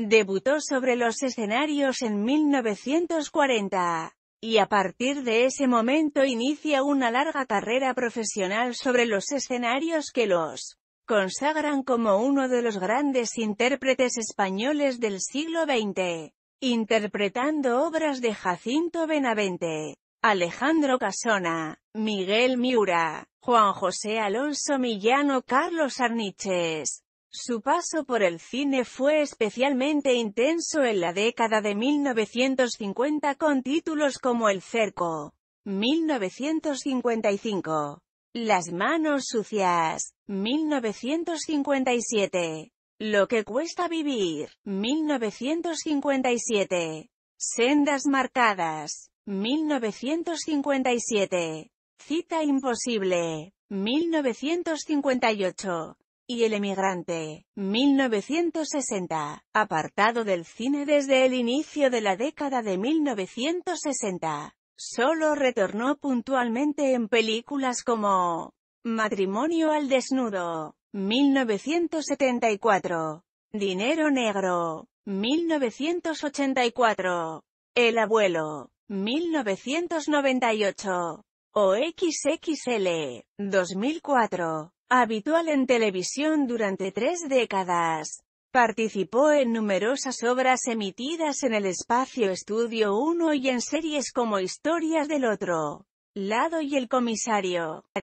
Debutó sobre los escenarios en 1940, y a partir de ese momento inicia una larga carrera profesional sobre los escenarios que los consagran como uno de los grandes intérpretes españoles del siglo XX, interpretando obras de Jacinto Benavente, Alejandro Casona, Miguel Miura, Juan José Alonso Millano Carlos Arniches, su paso por el cine fue especialmente intenso en la década de 1950 con títulos como El Cerco, 1955, Las Manos Sucias, 1957, Lo que cuesta vivir, 1957, Sendas Marcadas, 1957, Cita Imposible, 1958, y El emigrante, 1960, apartado del cine desde el inicio de la década de 1960. Solo retornó puntualmente en películas como Matrimonio al desnudo, 1974, Dinero negro, 1984, El abuelo, 1998, o XXL, 2004 habitual en televisión durante tres décadas. Participó en numerosas obras emitidas en el espacio Estudio 1 y en series como Historias del Otro Lado y El Comisario.